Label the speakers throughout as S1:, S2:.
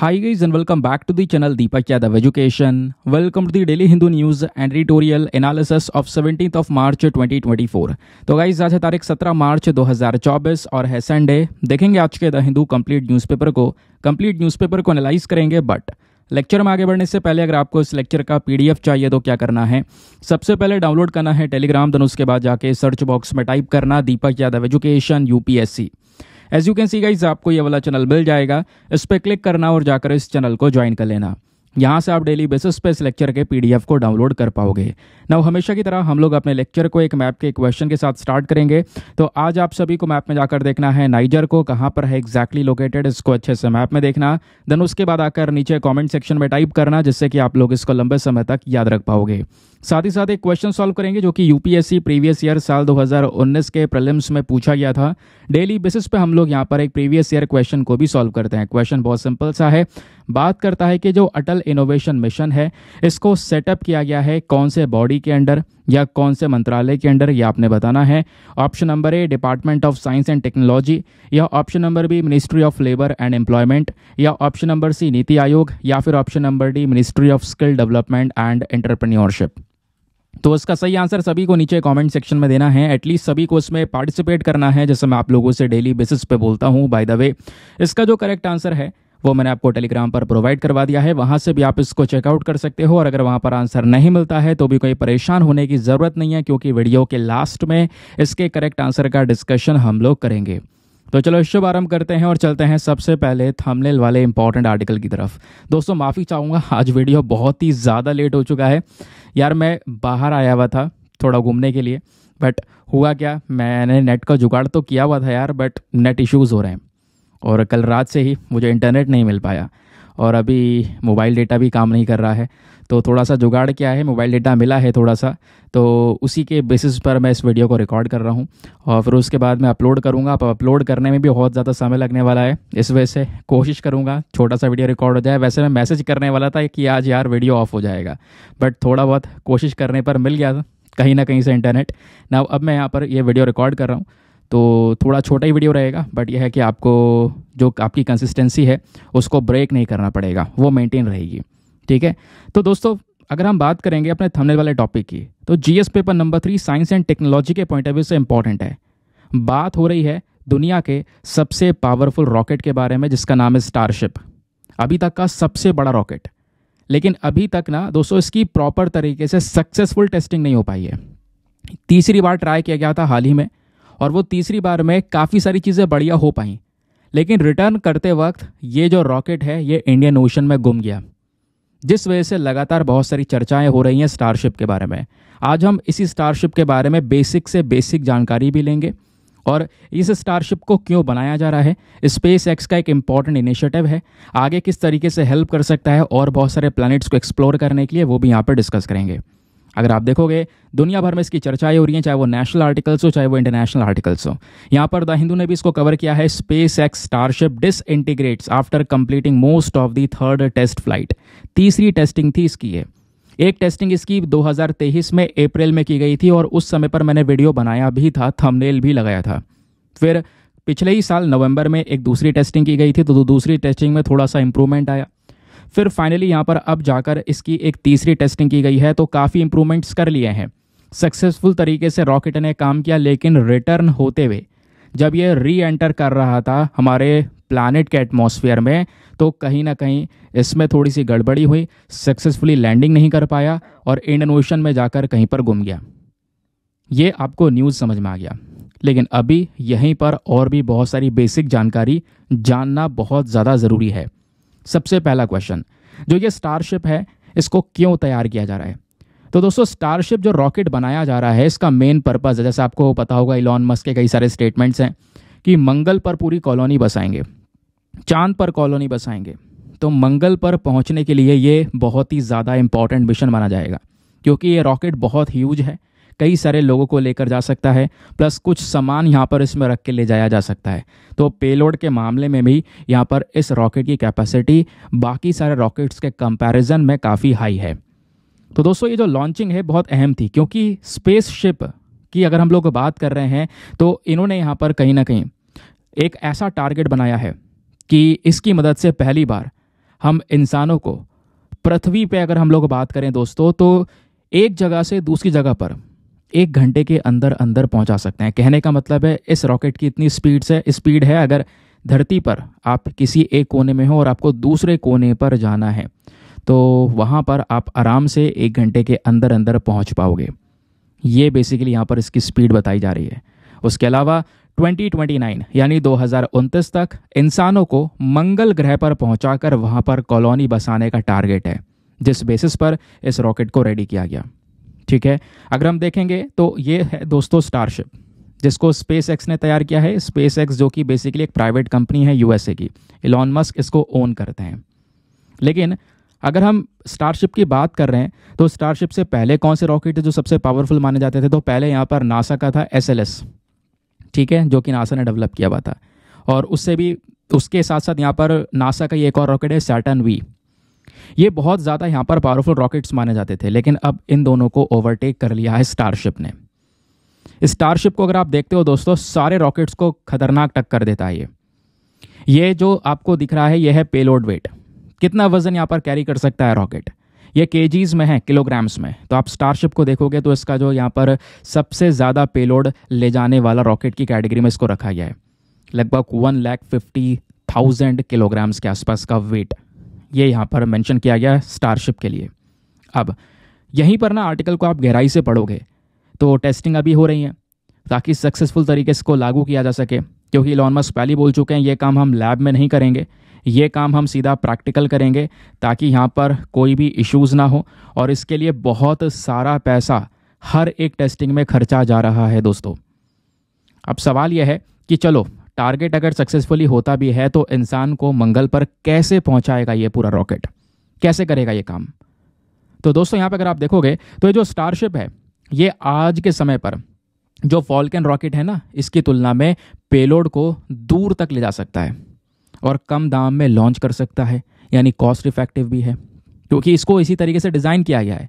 S1: Hi guys and welcome back to the channel Deepak Yadav Education. Welcome to the Daily Hindu News and Editorial Analysis of 17th of March 2024. तो guys आज है तारीख 17 मार्च 2024 और है Sunday देखेंगे आज के द हिंदू कंप्लीट न्यूज़पेपर को कंप्लीट न्यूज़पेपर को एनालाइज करेंगे बट लेक्चर में आगे बढ़ने से पहले अगर आपको इस लेक्चर का पीडीएफ चाहिए तो क्या करना है सबसे पहले डाउनलोड करना है टेलीग्राम देन उसके बाद जाके सर्च बॉक्स में टाइप करना Deepak Yadav education UPSC as you can see guys आपको ये वाला चैनल मिल जाएगा इस पर क्लिक करना और जाकर इस चैनल को ज्वाइन कर लेना यहाँ से आप डेली बेसिस पे इस लेक्चर के पीडीएफ को डाउनलोड कर पाओगे ना हमेशा की तरह हम लोग अपने लेक्चर को एक मैप के क्वेश्चन के साथ स्टार्ट करेंगे तो आज आप सभी को मैप में जाकर देखना है नाइजर को कहाँ पर है एक्जैक्टली लोकेटेड इसको अच्छे से मैप में देखना देन उसके बाद आकर नीचे कॉमेंट सेक्शन में टाइप करना जिससे कि आप लोग इसको लंबे समय तक याद रख पाओगे साथ ही साथ एक क्वेश्चन सॉल्व करेंगे जो कि यूपीएससी प्रीवियस ईयर साल 2019 के प्रलिम्स में पूछा गया था डेली बेसिस पे हम लोग यहाँ पर एक प्रीवियस ईयर क्वेश्चन को भी सॉल्व करते हैं क्वेश्चन बहुत सिंपल सा है बात करता है कि जो अटल इनोवेशन मिशन है इसको सेटअप किया गया है कौन से बॉडी के अंडर या कौन से मंत्रालय के अंडर यह आपने बताना है option number A department of science and technology या option number B ministry of labour and employment या option number C Niti Aayog या फिर option number D ministry of skill development and entrepreneurship तो इसका सही आंसर सभी को नीचे कमेंट सेक्शन में देना है एटलीस्ट सभी को इसमें पार्टिसिपेट करना है जैसे मैं आप लोगों से डेली बेसिस पे बोलता हूँ बाय द वे इसका जो करेक्ट आंसर है वो मैंने आपको टेलीग्राम पर प्रोवाइड करवा दिया है वहाँ से भी आप इसको चेकआउट कर सकते हो और अगर वहाँ पर आंसर नहीं मिलता है तो भी कोई परेशान होने की ज़रूरत नहीं है क्योंकि वीडियो के लास्ट में इसके करेक्ट आंसर का डिस्कशन हम लोग करेंगे तो चलो शुभ आरम्भ करते हैं और चलते हैं सबसे पहले थमलेल वाले इंपॉर्टेंट आर्टिकल की तरफ दोस्तों माफ़ी चाहूँगा आज वीडियो बहुत ही ज़्यादा लेट हो चुका है यार मैं बाहर आया हुआ था थोड़ा घूमने के लिए बट हुआ क्या मैंने नेट का जुगाड़ तो किया हुआ था यार बट नेट इश्यूज़ हो रहे हैं और कल रात से ही मुझे इंटरनेट नहीं मिल पाया और अभी मोबाइल डेटा भी काम नहीं कर रहा है तो थोड़ा सा जुगाड़ क्या है मोबाइल डेटा मिला है थोड़ा सा तो उसी के बेसिस पर मैं इस वीडियो को रिकॉर्ड कर रहा हूँ और फिर उसके बाद मैं अपलोड करूँगा आप अपलोड करने में भी बहुत ज़्यादा समय लगने वाला है इस वजह से कोशिश करूँगा छोटा सा वीडियो रिकॉर्ड हो जाए वैसे मैं मैसेज करने वाला था कि आज यार वीडियो ऑफ हो जाएगा बट थोड़ा बहुत कोशिश करने पर मिल गया था कहीं ना कहीं से इंटरनेट ना अब मैं यहाँ पर यह वीडियो रिकॉर्ड कर रहा हूँ तो थोड़ा छोटा ही वीडियो रहेगा बट यह है कि आपको जो आपकी कंसिस्टेंसी है उसको ब्रेक नहीं करना पड़ेगा वो मेंटेन रहेगी ठीक है तो दोस्तों अगर हम बात करेंगे अपने थंबनेल वाले टॉपिक की तो GS paper number three science and technology के पॉइंट ऑफ व्यू से इंपॉर्टेंट है बात हो रही है दुनिया के सबसे पावरफुल रॉकेट के बारे में जिसका नाम है स्टारशिप अभी तक का सबसे बड़ा रॉकेट लेकिन अभी तक ना दोस्तों इसकी प्रॉपर तरीके से सक्सेसफुल टेस्टिंग नहीं हो पाई है तीसरी बार ट्राई किया गया था हाल ही में और वो तीसरी बार में काफ़ी सारी चीज़ें बढ़िया हो पाई लेकिन रिटर्न करते वक्त ये जो रॉकेट है ये इंडियन ओशन में गुम गया जिस वजह से लगातार बहुत सारी चर्चाएं हो रही हैं स्टारशिप के बारे में आज हम इसी स्टारशिप के बारे में बेसिक से बेसिक जानकारी भी लेंगे और इस स्टारशिप को क्यों बनाया जा रहा है स्पेस एक्स का एक इम्पॉर्टेंट इनिशिएटिव है आगे किस तरीके से हेल्प कर सकता है और बहुत सारे प्लैनेट्स को एक्सप्लोर करने के लिए वो भी यहाँ पर डिस्कस करेंगे अगर आप देखोगे दुनिया भर में इसकी चर्चाएं हो रही हैं चाहे वो नेशनल आर्टिकल्स हो चाहे वो इंटरनेशनल आर्टिकल्स हो यहाँ पर द हिंदू ने भी इसको कवर किया है SpaceX starship disintegrates after completing most of the third test flight तीसरी टेस्टिंग थी इसकी है एक टेस्टिंग इसकी 2023 में अप्रैल में की गई थी और उस समय पर मैंने वीडियो बनाया भी था थंबनेल भी लगाया था फिर पिछले ही साल नवंबर में एक दूसरी टेस्टिंग की गई थी तो दूसरी टेस्टिंग में थोड़ा सा इंप्रूवमेंट आया फिर फाइनली यहाँ पर अब जाकर इसकी एक तीसरी टेस्टिंग की गई है तो काफ़ी इंप्रूवमेंट्स कर लिए हैं सक्सेसफुल तरीके से रॉकेट ने काम किया लेकिन रिटर्न होते हुए जब ये री एंटर कर रहा था हमारे प्लानट के एटमोसफियर में तो कहीं ना कहीं इसमें थोड़ी सी गड़बड़ी हुई सक्सेसफुली लैंडिंग नहीं कर पाया और इंडियन ओशन में जाकर कहीं पर गुम गया ये आपको न्यूज़ समझ में आ गया लेकिन अभी यहीं पर और भी बहुत सारी बेसिक जानकारी जानना बहुत ज़्यादा ज़रूरी है सबसे पहला क्वेश्चन जो ये स्टारशिप है इसको क्यों तैयार किया जा रहा है तो दोस्तों स्टारशिप जो रॉकेट बनाया जा रहा है इसका मेन पर्पज़ है जैसे आपको पता होगा इलॉन मस्क के कई सारे स्टेटमेंट्स हैं कि मंगल पर पूरी कॉलोनी बसाएंगे चांद पर कॉलोनी बसाएंगे तो मंगल पर पहुंचने के लिए ये बहुत ही ज़्यादा इम्पॉर्टेंट मिशन माना जाएगा क्योंकि ये रॉकेट बहुत ह्यूज है कई सारे लोगों को लेकर जा सकता है प्लस कुछ सामान यहाँ पर इसमें रख के ले जाया जा सकता है तो पेलोड के मामले में भी यहाँ पर इस रॉकेट की कैपेसिटी बाकी सारे रॉकेट्स के कंपेरिजन में काफ़ी हाई है तो दोस्तों ये जो लॉन्चिंग है बहुत अहम थी क्योंकि शिप की अगर हम लोग बात कर रहे हैं तो इन्होंने यहाँ पर कहीं ना कहीं एक ऐसा टारगेट बनाया है कि इसकी मदद से पहली बार हम इंसानों को पृथ्वी पे अगर हम लोग बात करें दोस्तों तो एक जगह से दूसरी जगह पर एक घंटे के अंदर अंदर पहुंचा सकते हैं कहने का मतलब है इस रॉकेट की इतनी स्पीड से स्पीड है अगर धरती पर आप किसी एक कोने में हो और आपको दूसरे कोने पर जाना है तो वहाँ पर आप आराम से एक घंटे के अंदर अंदर पहुँच पाओगे ये बेसिकली यहाँ पर इसकी स्पीड बताई जा रही है उसके अलावा 2029 यानी दो तक इंसानों को मंगल ग्रह पर पहुंचाकर वहां पर कॉलोनी बसाने का टारगेट है जिस बेसिस पर इस रॉकेट को रेडी किया गया ठीक है अगर हम देखेंगे तो ये है दोस्तों स्टारशिप जिसको स्पेस एक्स ने तैयार किया है स्पेस एक्स जो कि बेसिकली एक प्राइवेट कंपनी है यूएसए की इलॉन मस्क इसको ओन करते हैं लेकिन अगर हम स्टारशिप की बात कर रहे हैं तो स्टारशिप से पहले कौन से रॉकेट जो सबसे पावरफुल माने जाते थे तो पहले यहाँ पर नासा का था एस ठीक है जो कि नासा ने डेवलप किया हुआ था और उससे भी उसके साथ साथ यहाँ पर नासा का एक और रॉकेट है सैटन वी ये बहुत ज़्यादा यहाँ पर पावरफुल रॉकेट्स माने जाते थे लेकिन अब इन दोनों को ओवरटेक कर लिया है स्टारशिप ने स्टारशिप को अगर आप देखते हो दोस्तों सारे रॉकेट्स को खतरनाक टक्कर देता है ये ये जो आपको दिख रहा है ये है पेलोड वेट कितना वजन यहाँ पर कैरी कर सकता है रॉकेट ये केजीज में है किलोग्राम्स में तो आप स्टारशिप को देखोगे तो इसका जो यहाँ पर सबसे ज़्यादा पेलोड ले जाने वाला रॉकेट की कैटेगरी में इसको रखा गया है लगभग one lakh fifty thousand kilograms के आसपास का वेट ये यहाँ पर मेंशन किया गया है स्टारशिप के लिए अब यहीं पर ना आर्टिकल को आप गहराई से पढ़ोगे तो टेस्टिंग अभी हो रही है ताकि सक्सेसफुल तरीके से को लागू किया जा सके क्योंकि लॉनमस पहली बोल चुके हैं ये काम हम लैब में नहीं करेंगे ये काम हम सीधा प्रैक्टिकल करेंगे ताकि यहाँ पर कोई भी इश्यूज़ ना हो और इसके लिए बहुत सारा पैसा हर एक टेस्टिंग में खर्चा जा रहा है दोस्तों अब सवाल यह है कि चलो टारगेट अगर सक्सेसफुली होता भी है तो इंसान को मंगल पर कैसे पहुंचाएगा ये पूरा रॉकेट कैसे करेगा ये काम तो दोस्तों यहाँ पर अगर आप देखोगे तो ये जो स्टारशिप है ये आज के समय पर जो फॉल्कन रॉकेट है ना इसकी तुलना में पेलोड को दूर तक ले जा सकता है और कम दाम में लॉन्च कर सकता है यानी कॉस्ट इफेक्टिव भी है क्योंकि इसको इसी तरीके से डिज़ाइन किया गया है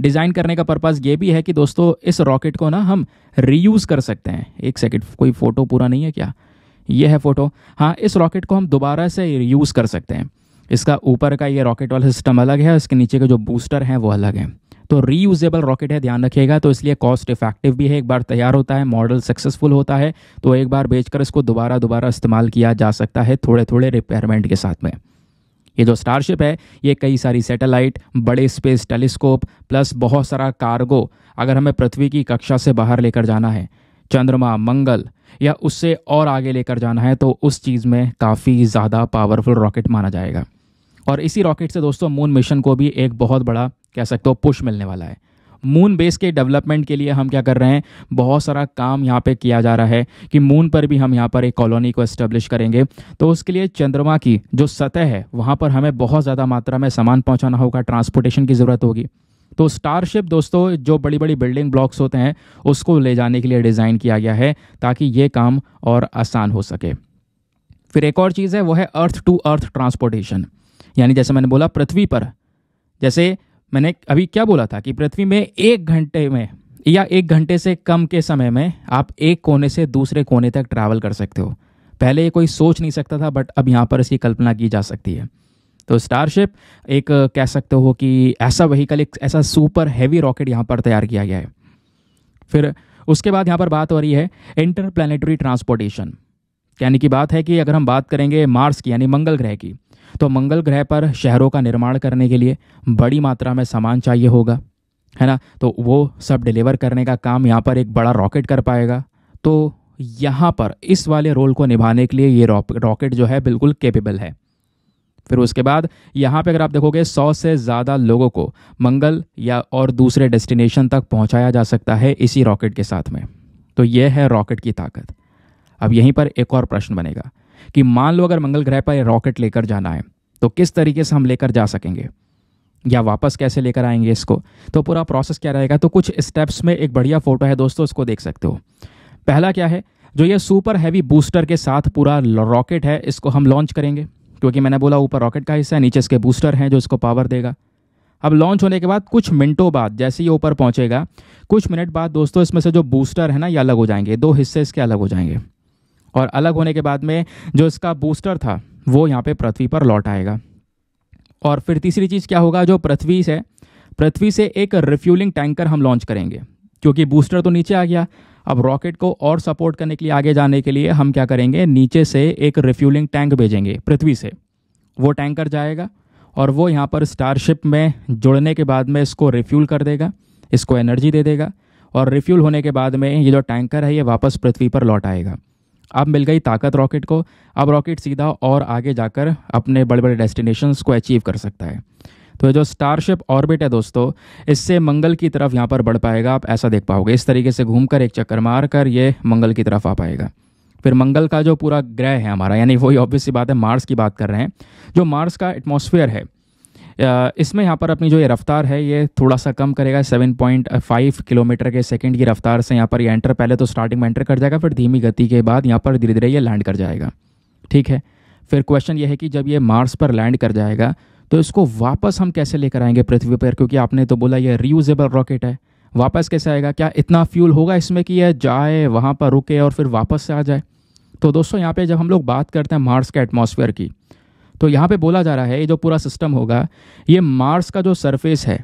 S1: डिज़ाइन करने का पर्पज़ ये भी है कि दोस्तों इस रॉकेट को ना हम रीयूज़ कर सकते हैं एक सेकेंड कोई फ़ोटो पूरा नहीं है क्या ये है फ़ोटो हाँ इस रॉकेट को हम दोबारा से यूज़ कर सकते हैं इसका ऊपर का ये रॉकेट वाला सिस्टम अलग है इसके नीचे के जो बूस्टर हैं वो अलग हैं तो रीयूजेबल रॉकेट है ध्यान रखिएगा तो इसलिए कॉस्ट इफेक्टिव भी है एक बार तैयार होता है मॉडल सक्सेसफुल होता है तो एक बार बेचकर इसको दोबारा दोबारा इस्तेमाल किया जा सकता है थोड़े थोड़े रिपेयरमेंट के साथ में ये जो स्टारशिप है ये कई सारी सैटेलाइट बड़े स्पेस टेलीस्कोप प्लस बहुत सारा कार्गो अगर हमें पृथ्वी की कक्षा से बाहर लेकर जाना है चंद्रमा मंगल या उससे और आगे लेकर जाना है तो उस चीज़ में काफ़ी ज़्यादा पावरफुल रॉकेट माना जाएगा और इसी रॉकेट से दोस्तों मून मिशन को भी एक बहुत बड़ा कह सकते हो पुश मिलने वाला है मून बेस के डेवलपमेंट के लिए हम क्या कर रहे हैं बहुत सारा काम यहाँ पे किया जा रहा है कि मून पर भी हम यहाँ पर एक कॉलोनी को एस्टेब्लिश करेंगे तो उसके लिए चंद्रमा की जो सतह है वहाँ पर हमें बहुत ज़्यादा मात्रा में सामान पहुँचाना होगा ट्रांसपोर्टेशन की ज़रूरत होगी तो स्टारशिप दोस्तों जो बड़ी बड़ी बिल्डिंग ब्लॉक्स होते हैं उसको ले जाने के लिए डिज़ाइन किया गया है ताकि ये काम और आसान हो सके फिर एक और चीज़ है वो है अर्थ टू अर्थ ट्रांसपोर्टेशन यानी जैसे मैंने बोला पृथ्वी पर जैसे मैंने अभी क्या बोला था कि पृथ्वी में एक घंटे में या एक घंटे से कम के समय में आप एक कोने से दूसरे कोने तक ट्रैवल कर सकते हो पहले ये कोई सोच नहीं सकता था बट अब यहाँ पर इसकी कल्पना की जा सकती है तो स्टारशिप एक कह सकते हो कि ऐसा वहीकल एक ऐसा सुपर हैवी रॉकेट यहाँ पर तैयार किया गया है फिर उसके बाद यहाँ पर बात हो रही है इंटर प्लानिटरी ट्रांसपोर्टेशन यानी कि बात है कि अगर हम बात करेंगे मार्स की यानी मंगल ग्रह की तो मंगल ग्रह पर शहरों का निर्माण करने के लिए बड़ी मात्रा में सामान चाहिए होगा है ना तो वो सब डिलीवर करने का काम यहाँ पर एक बड़ा रॉकेट कर पाएगा तो यहाँ पर इस वाले रोल को निभाने के लिए ये रॉकेट जो है बिल्कुल केपेबल है फिर उसके बाद यहाँ पे अगर आप देखोगे सौ से ज़्यादा लोगों को मंगल या और दूसरे डेस्टिनेशन तक पहुँचाया जा सकता है इसी रॉकेट के साथ में तो यह है रॉकेट की ताकत अब यहीं पर एक और प्रश्न बनेगा कि मान लो अगर मंगल ग्रह पर रॉकेट लेकर जाना है तो किस तरीके से हम लेकर जा सकेंगे या वापस कैसे लेकर आएंगे इसको तो पूरा प्रोसेस क्या रहेगा तो कुछ स्टेप्स में एक बढ़िया फोटो है दोस्तों इसको देख सकते हो पहला क्या है जो ये सुपर हैवी बूस्टर के साथ पूरा रॉकेट है इसको हम लॉन्च करेंगे क्योंकि मैंने बोला ऊपर रॉकेट का हिस्सा है नीचे इसके बूस्टर हैं जो इसको पावर देगा अब लॉन्च होने के बाद कुछ मिनटों बाद जैसे ये ऊपर पहुंचेगा कुछ मिनट बाद दोस्तों इसमें से जो बूस्टर है ना ये अलग हो जाएंगे दो हिस्से इसके अलग हो जाएंगे और अलग होने के बाद में जो इसका बूस्टर था वो यहाँ पे पृथ्वी पर लौट आएगा और फिर तीसरी चीज़ क्या होगा जो पृथ्वी से पृथ्वी से एक रिफ्यूलिंग टैंकर हम लॉन्च करेंगे क्योंकि बूस्टर तो नीचे आ गया अब रॉकेट को और सपोर्ट करने के लिए आगे जाने के लिए हम क्या करेंगे नीचे से एक रिफ्यूलिंग टैंक भेजेंगे पृथ्वी से वो टैंकर जाएगा और वो यहाँ पर स्टारशिप में जुड़ने के बाद में इसको रिफ्यूल कर देगा इसको एनर्जी दे देगा और रिफ्यूल होने के बाद में ये जो टैंकर है ये वापस पृथ्वी पर लौट आएगा अब मिल गई ताकत रॉकेट को अब रॉकेट सीधा और आगे जाकर अपने बड़े बड़े डेस्टिनेशंस को अचीव कर सकता है तो जो स्टारशिप ऑर्बिट है दोस्तों इससे मंगल की तरफ यहाँ पर बढ़ पाएगा आप ऐसा देख पाओगे इस तरीके से घूमकर एक चक्कर मार कर ये मंगल की तरफ आ पाएगा फिर मंगल का जो पूरा ग्रह है हमारा यानी वही ऑब्वियस सी बात है मार्स की बात कर रहे हैं जो मार्स का एटमोसफियर है इसमें यहाँ पर अपनी जो ये रफ्तार है ये थोड़ा सा कम करेगा 7.5 किलोमीटर के सेकंड की रफ्तार से यहाँ पर ये एंटर पहले तो स्टार्टिंग में एंटर कर जाएगा फिर धीमी गति के बाद यहाँ पर धीरे धीरे ये लैंड कर जाएगा ठीक है फिर क्वेश्चन ये है कि जब ये मार्स पर लैंड कर जाएगा तो इसको वापस हम कैसे लेकर आएंगे पृथ्वी पर क्योंकि आपने तो बोला यह रीयूजेबल रॉकेट है वापस कैसे आएगा क्या इतना फ्यूल होगा इसमें कि यह जाए वहाँ पर रुके और फिर वापस से आ जाए तो दोस्तों यहाँ पे जब हम लोग बात करते हैं मार्स के एटमॉस्फेयर की तो यहाँ पे बोला जा रहा है ये जो पूरा सिस्टम होगा ये मार्स का जो सरफेस है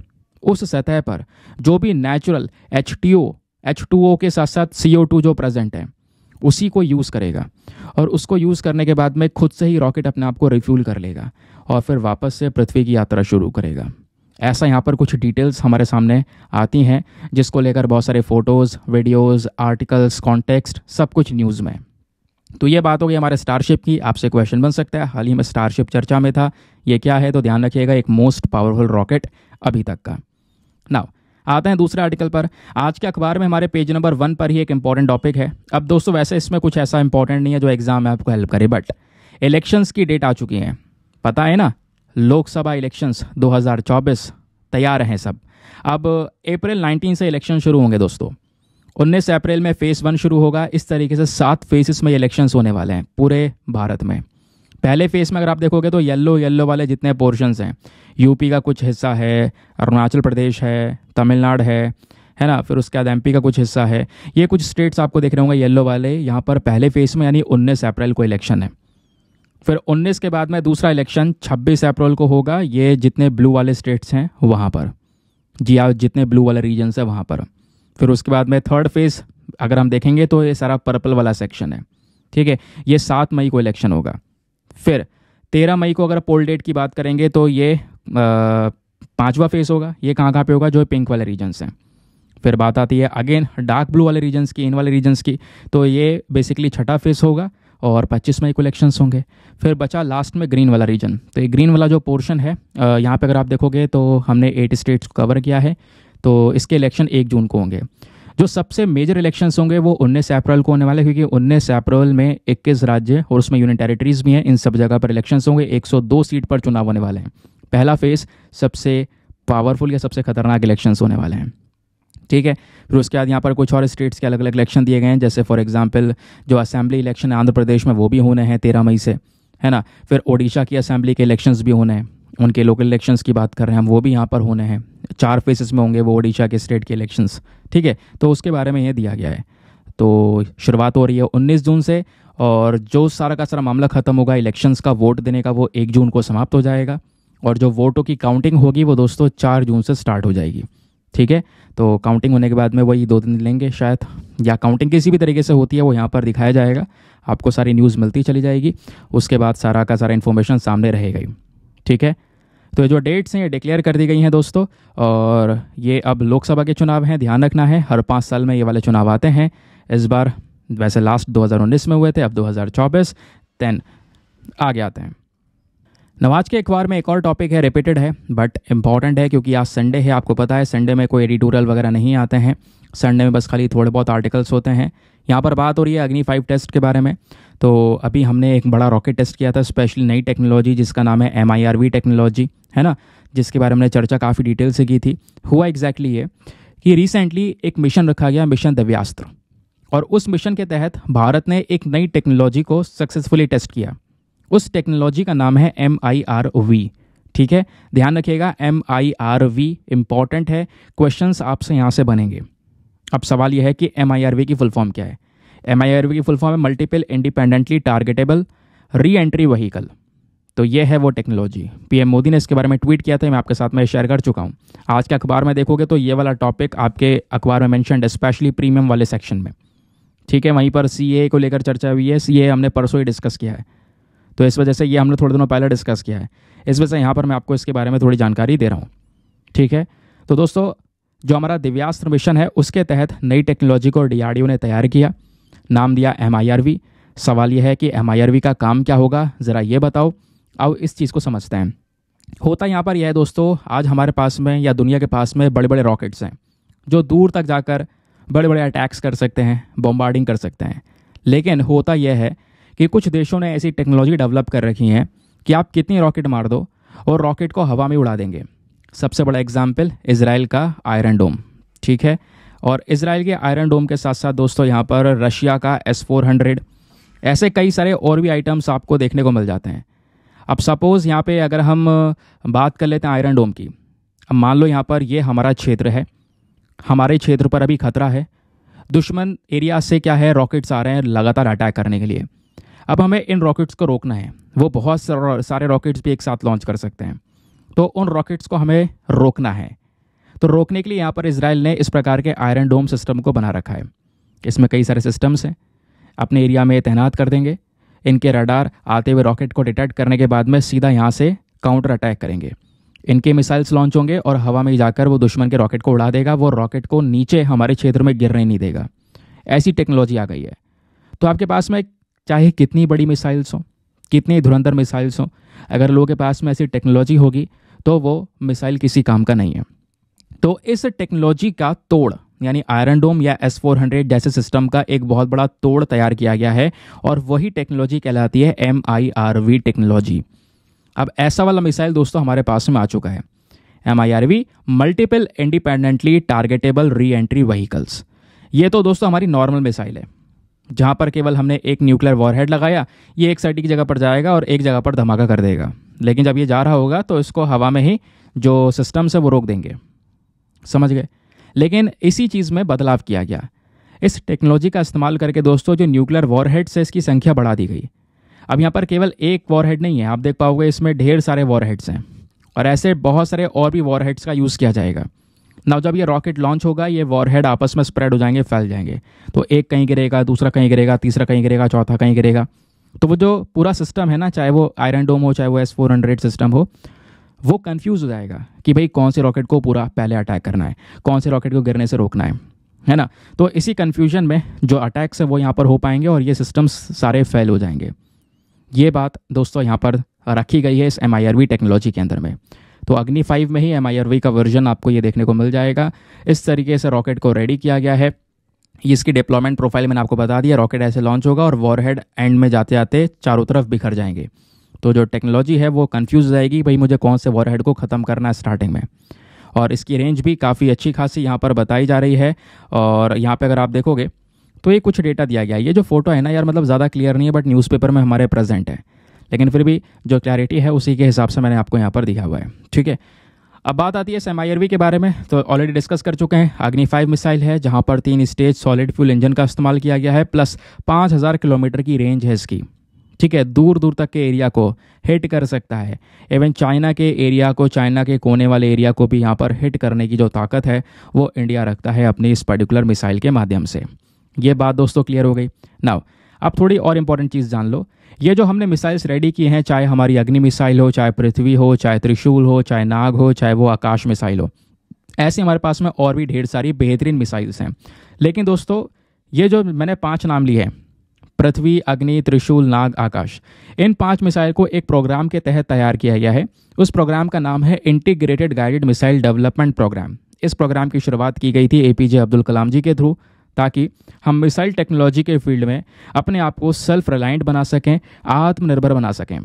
S1: उस सतह पर जो भी natural H T O H two O के साथ साथ सी ओ टू जो प्रेजेंट है उसी को यूज़ करेगा और उसको यूज़ करने के बाद में खुद से ही रॉकेट अपने आप को रिफ्यूल कर लेगा और फिर वापस से पृथ्वी की यात्रा शुरू करेगा ऐसा यहाँ पर कुछ डिटेल्स हमारे सामने आती हैं जिसको लेकर बहुत सारे फ़ोटोज़ वीडियोज़ आर्टिकल्स कॉन्टेक्स्ट सब कुछ न्यूज़ में तो ये बात हो गई हमारे स्टारशिप की आपसे क्वेश्चन बन सकता है हाल ही में स्टारशिप चर्चा में था ये क्या है तो ध्यान रखिएगा एक मोस्ट पावरफुल रॉकेट अभी तक का नाउ आते हैं दूसरे आर्टिकल पर आज के अखबार में हमारे पेज नंबर वन पर ही एक इंपॉर्टेंट टॉपिक है अब दोस्तों वैसे इसमें कुछ ऐसा इंपॉर्टेंट नहीं है जो एग्ज़ाम में आपको हेल्प करे बट इलेक्शंस की डेट आ चुकी हैं पता है ना लोकसभा इलेक्शंस 2024 तैयार हैं सब अब अप्रैल 19 से इलेक्शन शुरू होंगे दोस्तों 19 अप्रैल में फेज़ वन शुरू होगा इस तरीके से सात फेजिस में इलेक्शंस होने वाले हैं पूरे भारत में पहले फेस में अगर आप देखोगे तो येलो येलो वाले जितने पोर्शंस हैं यूपी का कुछ हिस्सा है अरुणाचल प्रदेश है तमिलनाडु है है ना फिर उसके बाद एम का कुछ हिस्सा है ये कुछ स्टेट्स आपको देख रहे होंगे येलो वाले यहाँ पर पहले फेस में यानी 19 अप्रैल को इलेक्शन है फिर 19 के बाद में दूसरा इलेक्शन 26 अप्रैल को होगा ये जितने ब्लू वाले स्टेट्स हैं वहाँ पर जी आप हाँ, जितने ब्लू वाले रीजन्स हैं वहाँ पर फिर उसके बाद में थर्ड फेज अगर हम देखेंगे तो ये सारा पर्पल वाला सेक्शन है ठीक है ये सात मई को इलेक्शन होगा फिर तेरह मई को अगर पोल डेट की बात करेंगे तो ये पाँचवा फेस होगा ये कहाँ कहाँ पे होगा जो पिंक वाले रीजन्स हैं फिर बात आती है अगेन डार्क ब्लू वाले रीजन्स की इन वाले रीजन्स की तो ये बेसिकली छठा फेस होगा और 25 मई को इलेक्शंस होंगे फिर बचा लास्ट में ग्रीन वाला रीजन तो ये ग्रीन वाला जो पोर्शन है यहाँ पे अगर आप देखोगे तो हमने एट स्टेट्स को कवर किया है तो इसके इलेक्शन एक जून को होंगे जो सबसे मेजर इलेक्शन होंगे वो उन्नीस अप्रैल को होने वाले क्योंकि उन्नीस अप्रैल में इक्कीस राज्य और उसमें यूनियन टेरिटरीज भी हैं इन सब जगह पर इलेक्शंस होंगे एक सीट पर चुनाव होने वाले हैं पहला फेज सबसे पावरफुल या सबसे खतरनाक इलेक्शंस होने वाले हैं ठीक है फिर उसके बाद यहाँ पर कुछ और स्टेट्स के अलग अलग इलेक्शन दिए गए हैं जैसे फॉर एग्जाम्पल जो असेंबली इलेक्शन है आंध्र प्रदेश में वो भी होने हैं तेरह मई से है ना फिर ओडिशा की असेंबली के इलेक्शंस भी होने हैं उनके लोकल इलेक्शंस की बात कर रहे हैं हम वो भी यहाँ पर होने हैं चार फेसेस में होंगे वो ओडिशा के स्टेट के इलेक्शंस ठीक है तो उसके बारे में ये दिया गया है तो शुरुआत हो रही है उन्नीस जून से और जो सारा का सारा मामला ख़त्म होगा इलेक्शंस का वोट देने का वो एक जून को समाप्त हो जाएगा और जो वोटों की काउंटिंग होगी वो दोस्तों चार जून से स्टार्ट हो जाएगी ठीक है तो काउंटिंग होने के बाद में वही दो दिन लेंगे शायद या काउंटिंग किसी भी तरीके से होती है वो यहाँ पर दिखाया जाएगा आपको सारी न्यूज़ मिलती चली जाएगी उसके बाद सारा का सारा इन्फॉर्मेशन सामने रहेगा ही ठीक है तो जो डेट्स हैं ये डिक्लेयर कर दी गई हैं दोस्तों और ये अब लोकसभा के चुनाव हैं ध्यान रखना है हर पाँच साल में ये वाले चुनाव आते हैं इस बार वैसे लास्ट 2019 में हुए थे अब 2024 देन आगे आते हैं नवाज के अखबार में एक और टॉपिक है रिपीटेड है बट इम्पॉर्टेंट है क्योंकि आज संडे है आपको पता है संडे में कोई एडिटोरियल वगैरह नहीं आते हैं संडे में बस खाली थोड़े बहुत आर्टिकल्स होते हैं यहाँ पर बात हो रही है अग्नि फाइव टेस्ट के बारे में तो अभी हमने एक बड़ा रॉकेट टेस्ट किया था स्पेशली नई टेक्नोलॉजी जिसका नाम है एम टेक्नोलॉजी है ना जिसके बारे में हमने चर्चा काफ़ी डिटेल से की थी हुआ एग्जैक्टली ये कि रिसेंटली एक मिशन रखा गया मिशन दव्यास्त्र और उस मिशन के तहत भारत ने एक नई टेक्नोलॉजी को सक्सेसफुली टेस्ट किया उस टेक्नोलॉजी का नाम है एम ठीक है ध्यान रखिएगा M I R V important है क्वेश्चन आपसे यहाँ से बनेंगे अब सवाल यह है कि एम आई आर वी की फुल फॉर्म क्या है एम की फुल फॉर्म है multiple independently targetable re entry vehicle तो ये है वो टेक्नोलॉजी पीएम मोदी ने इसके बारे में ट्वीट किया था मैं आपके साथ में शेयर कर चुका हूँ आज के अखबार में देखोगे तो ये वाला टॉपिक आपके अखबार में मैंशन स्पेशली प्रीमियम वाले सेक्शन में ठीक है वहीं पर सी को लेकर चर्चा हुई है सी हमने परसों ही डिस्कस किया है तो इस वजह से ये हमने थोड़े दिनों पहले डिस्कस किया है इस वजह से यहाँ पर मैं आपको इसके बारे में थोड़ी जानकारी दे रहा हूँ ठीक है तो दोस्तों जो हमारा दिव्यास्त्र मिशन है उसके तहत नई टेक्नोलॉजी को डीआरडीओ ने तैयार किया नाम दिया एम सवाल यह है कि एम का काम क्या होगा ज़रा ये बताओ अब इस चीज़ को समझते हैं होता यहाँ पर यह है दोस्तों आज हमारे पास में या दुनिया के पास में बड़े बड़े रॉकेट्स हैं जो दूर तक जाकर बड़े बड़े अटैक्स कर सकते हैं बॉम्बार्डिंग कर सकते हैं लेकिन होता यह है कि कुछ देशों ने ऐसी टेक्नोलॉजी डेवलप कर रखी है कि आप कितनी रॉकेट मार दो और रॉकेट को हवा में उड़ा देंगे सबसे बड़ा एग्जाम्पल इसराइल का आयरन डोम ठीक है और इसराइल के आयरन डोम के साथ साथ दोस्तों यहाँ पर रशिया का एस फोर हंड्रेड ऐसे कई सारे और भी आइटम्स आपको देखने को मिल जाते हैं अब सपोज़ यहाँ पे अगर हम बात कर लेते हैं आयरन डोम की अब मान लो यहाँ पर ये हमारा क्षेत्र है हमारे क्षेत्र पर अभी खतरा है दुश्मन एरिया से क्या है रॉकेट्स आ रहे हैं लगातार अटैक करने के लिए अब हमें इन रॉकेट्स को रोकना है वो बहुत सारे रॉकेट्स भी एक साथ लॉन्च कर सकते हैं तो उन रॉकेट्स को हमें रोकना है तो रोकने के लिए यहाँ पर इसराइल ने इस प्रकार के आयरन डोम सिस्टम को बना रखा है इसमें कई सारे सिस्टम्स हैं अपने एरिया में तैनात कर देंगे इनके रडार आते हुए रॉकेट को डिटेक्ट करने के बाद में सीधा यहाँ से काउंटर अटैक करेंगे इनके मिसाइल्स लॉन्च होंगे और हवा में जाकर वो दुश्मन के रॉकेट को उड़ा देगा वो रॉकेट को नीचे हमारे क्षेत्र में गिरने नहीं देगा ऐसी टेक्नोलॉजी आ गई है तो आपके पास में चाहे कितनी बड़ी मिसाइल्स हों कितनी धुरंधर मिसाइल्स हों अगर लोगों के पास में ऐसी टेक्नोलॉजी होगी तो वो मिसाइल किसी काम का नहीं है तो इस टेक्नोलॉजी का तोड़ यानी आयरन डोम या एस फोर हंड्रेड जैसे सिस्टम का एक बहुत बड़ा तोड़ तैयार किया गया है और वही टेक्नोलॉजी कहलाती है M I R V technology अब ऐसा वाला मिसाइल दोस्तों हमारे पास में आ चुका है M I R V multiple independently targetable re entry vehicles ये तो दोस्तों हमारी नॉर्मल मिसाइल है जहाँ पर केवल हमने एक न्यूक्लियर वॉरहेड लगाया ये एक सर्टी की जगह पर जाएगा और एक जगह पर धमाका कर देगा लेकिन जब ये जा रहा होगा तो इसको हवा में ही जो सिस्टम्स है वो रोक देंगे समझ गए लेकिन इसी चीज़ में बदलाव किया गया इस टेक्नोलॉजी का इस्तेमाल करके दोस्तों जो न्यूक्लियर वॉरहेड है इसकी संख्या बढ़ा दी गई अब यहाँ पर केवल एक वॉरहेड नहीं है आप देख पाओगे इसमें ढेर सारे वॉरहेड्स हैं और ऐसे बहुत सारे और भी वॉरहेड्स का यूज़ किया जाएगा ना जब ये रॉकेट लॉन्च होगा ये वॉरहेड आपस में स्प्रेड हो जाएंगे फैल जाएंगे तो एक कहीं गिरेगा दूसरा कहीं गिरेगा तीसरा कहीं गिरेगा चौथा कहीं गिरेगा तो वो जो पूरा सिस्टम है ना चाहे वो आयरन डोम हो चाहे वो एस फोर हंड्रेड सिस्टम हो वो कंफ्यूज हो जाएगा कि भाई कौन से रॉकेट को पूरा पहले अटैक करना है कौन से रॉकेट को गिरने से रोकना है है ना तो इसी कन्फ्यूजन में जो अटैक्स हैं वो यहाँ पर हो पाएंगे और ये सिस्टम्स सारे फेल हो जाएंगे ये बात दोस्तों यहाँ पर रखी गई है इस एम टेक्नोलॉजी के अंदर में तो अग्नि फाइव में ही एम का वर्जन आपको ये देखने को मिल जाएगा इस तरीके से रॉकेट को रेडी किया गया है इसकी डिप्लॉयमेंट प्रोफाइल मैंने आपको बता दिया रॉकेट ऐसे लॉन्च होगा और वॉरहेड एंड में जाते जाते चारों तरफ बिखर जाएंगे तो जो टेक्नोलॉजी है वो कन्फ्यूज़ रहेगी भाई मुझे कौन से वॉर को ख़त्म करना है स्टार्टिंग में और इसकी रेंज भी काफ़ी अच्छी खासी यहाँ पर बताई जा रही है और यहाँ पर अगर आप देखोगे तो ये कुछ डेटा दिया गया ये जो फोटो है ना यार मतलब ज़्यादा क्लियर नहीं है बट न्यूज़पेपर में हमारे प्रेजेंट है लेकिन फिर भी जो क्लैरिटी है उसी के हिसाब से मैंने आपको यहाँ पर दिया हुआ है ठीक है अब बात आती है एस के बारे में तो ऑलरेडी डिस्कस कर चुके हैं अग्नि फाइव मिसाइल है जहाँ पर तीन स्टेज सॉलिड फ्यूल इंजन का इस्तेमाल किया गया है प्लस पाँच किलोमीटर की रेंज है इसकी ठीक है दूर दूर तक के एरिया को हिट कर सकता है इवन चाइना के एरिया को चाइना के कोने वाले एरिया को भी यहाँ पर हिट करने की जो ताकत है वो इंडिया रखता है अपनी इस पर्टिकुलर मिसाइल के माध्यम से ये बात दोस्तों क्लियर हो गई नाउ अब थोड़ी और इम्पॉर्टेंट चीज़ जान लो ये जो हमने मिसाइल्स रेडी किए हैं चाहे हमारी अग्नि मिसाइल हो चाहे पृथ्वी हो चाहे त्रिशूल हो चाहे नाग हो चाहे वो आकाश मिसाइल हो ऐसे हमारे पास में और भी ढेर सारी बेहतरीन मिसाइल्स हैं लेकिन दोस्तों ये जो मैंने पाँच नाम लिए हैं पृथ्वी अग्नि त्रिशूल नाग आकाश इन पांच मिसाइल को एक प्रोग्राम के तहत तैयार किया गया है उस प्रोग्राम का नाम है integrated guided missile development program इस प्रोग्राम की शुरुआत की गई थी एपीजे अब्दुल कलाम जी के थ्रू ताकि हम मिसाइल टेक्नोलॉजी के फील्ड में अपने आप को सेल्फ रिलायंट बना सकें आत्मनिर्भर बना सकें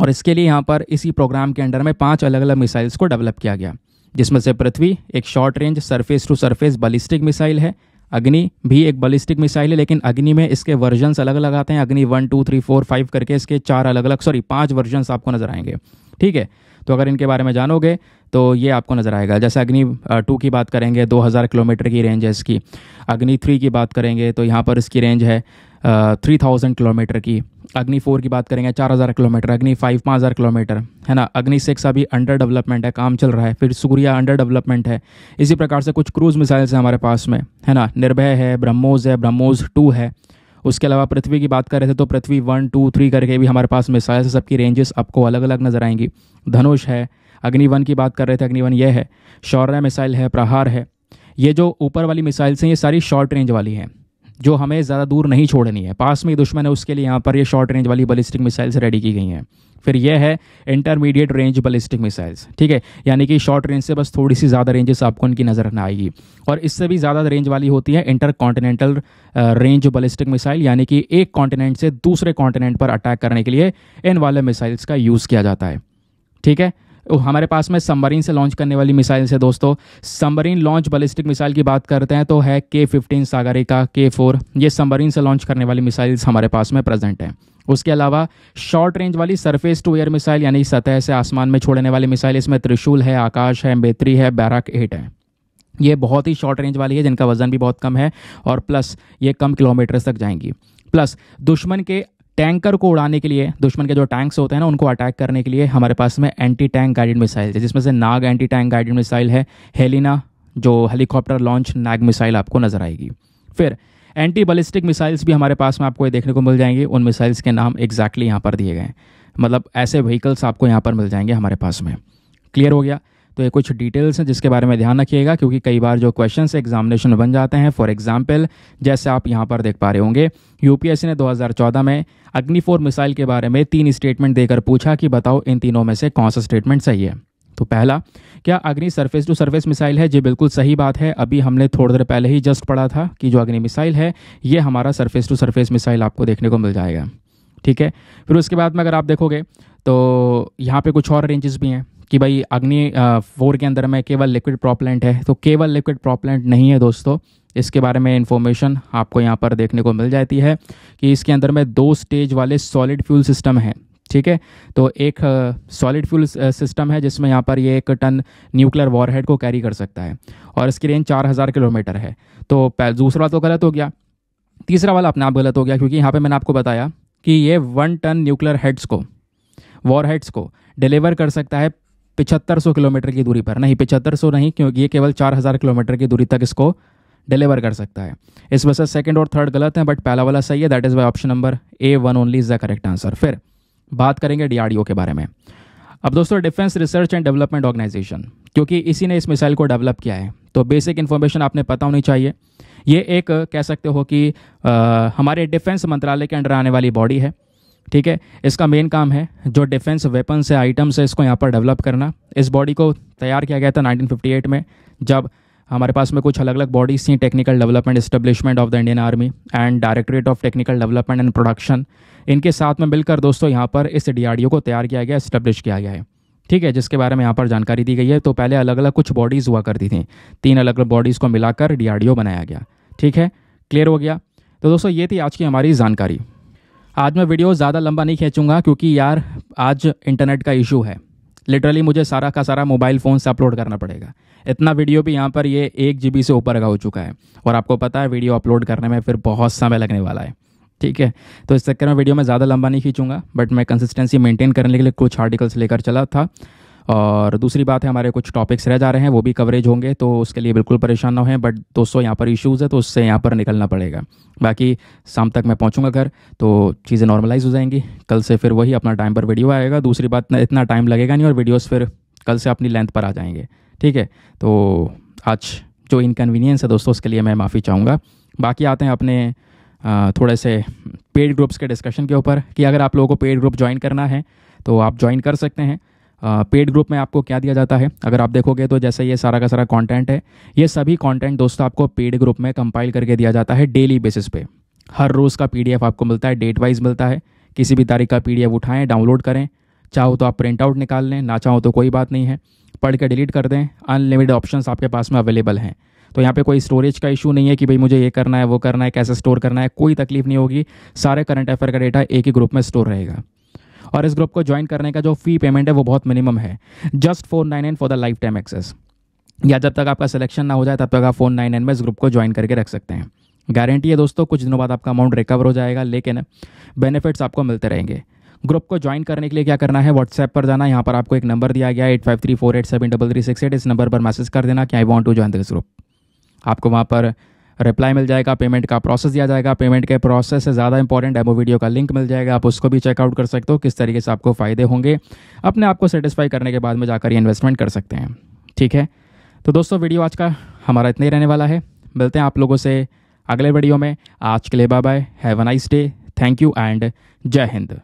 S1: और इसके लिए यहाँ पर इसी प्रोग्राम के अंडर में पाँच अलग अलग मिसाइल्स को डेवलप किया गया जिसमें से पृथ्वी एक short range surface to surface ballistic missile है अग्नि भी एक बलिस्टिक मिसाइल है लेकिन अग्नि में इसके वर्जन्स अलग अलग आते हैं Agni one two three four five करके इसके चार अलग अलग सॉरी पांच वर्जन्स आपको नजर आएंगे ठीक है तो अगर इनके बारे में जानोगे तो ये आपको नज़र आएगा जैसे अग्नि टू की बात करेंगे 2000 किलोमीटर की रेंज है इसकी अग्नि थ्री की बात करेंगे तो यहाँ पर इसकी रेंज है थ्री थाउजेंड किलोमीटर की अग्नि फोर की बात करेंगे चार हज़ार किलोमीटर अग्नि फाइव पाँच हज़ार किलोमीटर है ना अग्नि सिक्स अभी अंडर डेवलपमेंट है काम चल रहा है फिर सूर्या अंडर डेवलपमेंट है इसी प्रकार से कुछ क्रूज़ मिसाइल्स हैं हमारे पास में है ना निर्भय है ब्रह्मोज है ब्रह्मोज टू है उसके अलावा पृथ्वी की बात कर रहे थे तो पृथ्वी वन टू थ्री करके भी हमारे पास मिसाइल्स है सबकी रेंजेस आपको अलग अलग नज़र आएंगी धनुष है अग्नि वन की बात कर रहे थे अग्नि वन यह है शौर्य मिसाइल है प्रहार है ये जो ऊपर वाली मिसाइल्स हैं ये सारी शॉर्ट रेंज वाली हैं जो हमें ज़्यादा दूर नहीं छोड़नी है पास में ही दुश्मन है उसके लिए यहाँ पर ये शॉर्ट रेंज वाली बलिस्टिक मिसाइल्स रेडी की गई हैं फिर यह है इंटरमीडिएट रेंज बलिस्टिक मिसाइल्स ठीक है यानी कि शॉर्ट रेंज से बस थोड़ी सी ज़्यादा रेंजेस आपको उनकी नज़र न आएगी और इससे भी ज़्यादा रेंज वाली होती है intercontinental range ballistic missile यानी कि एक कॉन्टिनेंट से दूसरे कॉन्टिनेंट पर अटैक करने के लिए इन वाले मिसाइल्स का यूज़ किया जाता है ठीक है हमारे पास में सबमरीन से लॉन्च करने वाली मिसाइल्स है दोस्तों सबमरीन लॉन्च बलिस्टिक मिसाइल की बात करते हैं तो है के फिफ्टीन सागरिका के फोर ये सबमरीन से लॉन्च करने वाली मिसाइल्स हमारे पास में प्रेजेंट हैं उसके अलावा शॉर्ट रेंज वाली सरफेस टू एयर मिसाइल यानी सतह से आसमान में छोड़ने वाली मिसाइल इसमें त्रिशूल है आकाश है बेतरी है बैराक एट है ये बहुत ही शॉर्ट रेंज वाली है जिनका वजन भी बहुत कम है और प्लस ये कम किलोमीटर तक जाएंगी प्लस दुश्मन के टैंकर को उड़ाने के लिए दुश्मन के जो टैंक्स होते हैं ना उनको अटैक करने के लिए हमारे पास में एंटी टैंक गाइडेड मिसाइल है जिसमें से Nag anti tank guided missile है हेलिना जो हेलीकॉप्टर लॉन्च नाग मिसाइल आपको नजर आएगी फिर एंटी बलिस्टिक मिसाइल्स भी हमारे पास में आपको ये देखने को मिल जाएंगी उन मिसाइल्स के नाम एग्जैक्टली exactly यहाँ पर दिए गए हैं मतलब ऐसे व्हीकल्स आपको यहाँ पर मिल जाएंगे हमारे पास में क्लियर हो गया तो ये कुछ डिटेल्स हैं जिसके बारे में ध्यान रखिएगा क्योंकि कई बार जो क्वेश्चन एग्जामिनेशन बन जाते हैं फॉर एग्जाम्पल जैसे आप यहाँ पर देख पा रहे होंगे यूपीएससी ने 2014 में अग्नि फोर मिसाइल के बारे में तीन स्टेटमेंट देकर पूछा कि बताओ इन तीनों में से कौन सा स्टेटमेंट सही है तो पहला क्या अग्नि सरफेस टू सरफेस मिसाइल है जी बिल्कुल सही बात है अभी हमने थोड़ी देर पहले ही जस्ट पढ़ा था कि जो अग्नि मिसाइल है ये हमारा सरफेस टू सरफेस मिसाइल आपको देखने को मिल जाएगा ठीक है फिर उसके बाद में अगर आप देखोगे तो यहाँ पे कुछ और रेंजेस भी हैं कि भाई अग्नि फोर के अंदर में केवल लिक्विड प्रॉपलेंट है तो केवल लिक्विड प्रॉपलेंट नहीं है दोस्तों इसके बारे में इन्फॉर्मेशन आपको यहाँ पर देखने को मिल जाती है कि इसके अंदर में दो स्टेज वाले सॉलिड फ्यूल सिस्टम हैं ठीक है तो एक सॉलिड फ्यूल सिस्टम है जिसमें यहाँ पर ये एक टन न्यूक्लियर वॉरहेड को कैरी कर सकता है और इसकी रेंज 4000 किलोमीटर है तो दूसरा तो गलत हो गया तीसरा वाला अपने आप गलत हो गया क्योंकि यहाँ पे मैंने आपको बताया कि ये वन टन न्यूक्लियर हेड्स को वॉर हेड्स को डिलीवर कर सकता है पिछहत्तर सौ किलोमीटर की दूरी पर नहीं पिछहत्तर सौ नहीं क्योंकि ये केवल चार हज़ार किलोमीटर की दूरी तक इसको डिलीवर कर सकता है इस वजह से सेकेंड और थर्ड गलत हैं बट पहला वाला सही है that is why option number A one only is the correct answer फिर बात करेंगे डी के बारे में अब दोस्तों defence research and development organisation क्योंकि इसी ने इस मिसाइल को डेवलप किया है तो बेसिक इन्फॉर्मेशन आपने पता होनी चाहिए ये एक कह सकते हो कि आ, हमारे डिफेंस मंत्रालय के अंडर आने वाली बॉडी है ठीक है इसका मेन काम है जो डिफेंस वेपन से आइटम्स है इसको यहाँ पर डेवलप करना इस बॉडी को तैयार किया गया था 1958 में जब हमारे पास में कुछ अलग अलग बॉडीज थी technical development establishment of the Indian army and directorate of technical development and production इनके साथ में मिलकर दोस्तों यहाँ पर इस डी को तैयार किया गया इस्टेब्लिश किया गया है ठीक है जिसके बारे में यहाँ पर जानकारी दी गई है तो पहले अलग अलग कुछ बॉडीज़ हुआ करती थी तीन अलग अलग बॉडीज़ को मिलाकर डी बनाया गया ठीक है क्लियर हो गया तो दोस्तों ये थी आज की हमारी जानकारी आज मैं वीडियो ज़्यादा लंबा नहीं खींचूंगा क्योंकि यार आज इंटरनेट का इशू है लिटरली मुझे सारा का सारा मोबाइल फ़ोन से अपलोड करना पड़ेगा इतना वीडियो भी यहाँ पर ये एक जी से ऊपर का हो चुका है और आपको पता है वीडियो अपलोड करने में फिर बहुत समय लगने वाला है ठीक है तो इस चक्कर में वीडियो में ज़्यादा लंबा नहीं खींचूंगा बट मैं कंसिस्टेंसी मेंटेन करने के लिए कुछ आर्टिकल्स लेकर चला था और दूसरी बात है हमारे कुछ टॉपिक्स रह जा रहे हैं वो भी कवरेज होंगे तो उसके लिए बिल्कुल परेशान ना हो बट दोस्तों यहाँ पर इश्यूज़ है तो उससे यहाँ पर निकलना पड़ेगा बाकी शाम तक मैं पहुँचूँगा घर तो चीज़ें नॉर्मलाइज हो जाएंगी कल से फिर वही अपना टाइम पर वीडियो आएगा दूसरी बात इतना टाइम लगेगा नहीं और वीडियोज़ फिर कल से अपनी लेंथ पर आ जाएंगे ठीक है तो आज जो इनकन्वीनियंस है दोस्तों उसके लिए मैं माफ़ी चाहूँगा बाकी आते हैं अपने थोड़े से पेड ग्रुप्स के डिस्कशन के ऊपर कि अगर आप लोगों को पेड ग्रुप ज्वाइन करना है तो आप ज्वाइन कर सकते हैं पेड ग्रुप में आपको क्या दिया जाता है अगर आप देखोगे तो जैसे ये सारा का सारा कंटेंट है ये सभी कंटेंट दोस्तों आपको पेड ग्रुप में कंपाइल करके दिया जाता है डेली बेसिस पे हर रोज़ का पीडीएफ आपको मिलता है डेट वाइज मिलता है किसी भी तारीख का पीडीएफ उठाएं डाउनलोड करें चाहो तो आप प्रिंट आउट निकाल लें ना चाहो तो कोई बात नहीं है पढ़ के डिलीट कर दें अनलिमिटेड ऑप्शन आपके पास में अवेलेबल हैं तो यहाँ पे कोई स्टोरेज का इशू नहीं है कि भाई मुझे ये करना है वो करना है कैसे स्टोर करना है कोई तकलीफ नहीं होगी सारे करंट अफेयर का डेटा एक ही ग्रुप में स्टोर रहेगा और इस ग्रुप को ज्वाइन करने का जो फी पेमेंट है वो बहुत मिनिमम है just four nine for the lifetime access या जब तक आपका सिलेक्शन ना हो जाए तब तक आप फोर नाइन में इस ग्रुप को ज्वाइन करके रख सकते हैं गारंटी है दोस्तों कुछ दिनों बाद आपका अमाउंट रिकवर हो जाएगा लेकिन बेनिफिट्स आपको मिलते रहेंगे ग्रुप को ज्वाइन करने के लिए क्या करना है व्हाट्सएप पर जाना यहाँ पर आपको एक नंबर दिया गया eight five three four eight seven double three six eight इस नंबर पर मैसेज कर देना कि I want to join this group आपको वहाँ पर रिप्लाई मिल जाएगा पेमेंट का प्रोसेस दिया जाएगा पेमेंट के प्रोसेस से ज़्यादा इंपॉर्टेंट डेमो वीडियो का लिंक मिल जाएगा आप उसको भी चेकआउट कर सकते हो किस तरीके से आपको फ़ायदे होंगे अपने आप को सेटिस्फाई करने के बाद में जाकर ये इन्वेस्टमेंट कर सकते हैं ठीक है तो दोस्तों वीडियो आज का हमारा इतना ही रहने वाला है मिलते हैं आप लोगों से अगले वीडियो में आज के लिए bye bye have a nice day thank you and Jai Hind